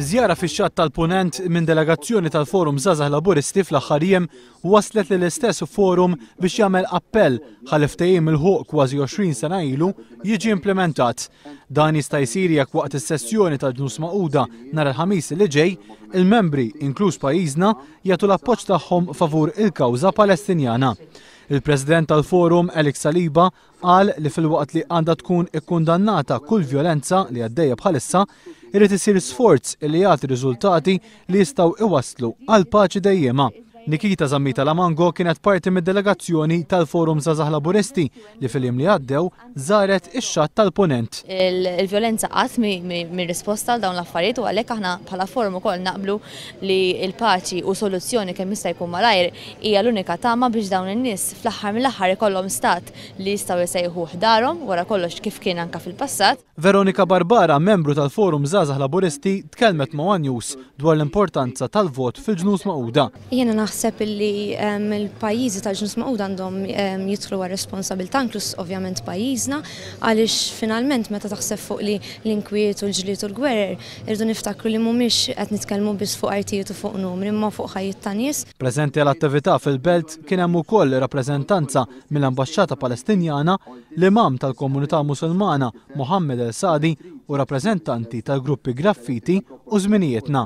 Zjara fi tal-punent minn delegazzjoni tal-forum Zazah Laburisti fl-axħarijem waslet li l-istess forum biex jagħmel appell ħaliftajim il-ħuq kważi 20 sena ilu jiġi implementat. Dan jista' jsir jekk waqt is-sessjoni tal-ġnus Maquda nhar il-ħamis li ġej, il-membri inkluż pajjiżna jagħtu l-appoġġ tagħhom favur il-kawża Palestinjana. Il-President tal-Forum, Alex Saliba, qal li fil-waqt li għandha tkun ikkundannata kull violenza li għaddejja bħalissa, irrid isir sforz li jagħti riżultati li jistgħu iwasslu għal paċi dejjema Nikita Zammita Lamango kienet parti mid-delegazzjoni tal-Forum Zazah Laburisti li fil-jim li għaddew zaret ix-xatt tal-ponent. Il-violenza qatt minn risposta għal dawn l-affarijiet u għalhekk aħna bħala forum ukoll naqblu li l-paċi u soluzzjoni kemm jista' jkun malajr hija l-unika tama biex dawn in-nies fl-aħħar mill-aħħar ikollhom stat li jistgħu jsejħu ħdarhom wara kollox kif kien anka fil-passat. Veronika Barbara, membru tal-Forum Zazah Laburisti, tkellmet ma' dwar l-importanza tal-vot fil-ġnus ma' naħseb illi il-pajjiżi tal-ġnus maqud għandhom jitlu għal responsabilta inklus ovvjament pajjiżna għaliex finalment meta taħseb fuq li l-inkwiet u l-ġliet u l-gwerer irdu niftakru li mhumiex qed nitkellmu biss fuq artijiet u fuq numri imma fuq ħajjiet ta' nies. Preżenti l-attività fil-belt kien hemm ukoll rappreżentanza mill-Ambaxxata Palestinjana l-imam tal-Komunità Musulmana Mohammed El Sadi u rappreżentanti tal-gruppi graffiti u żminijietna.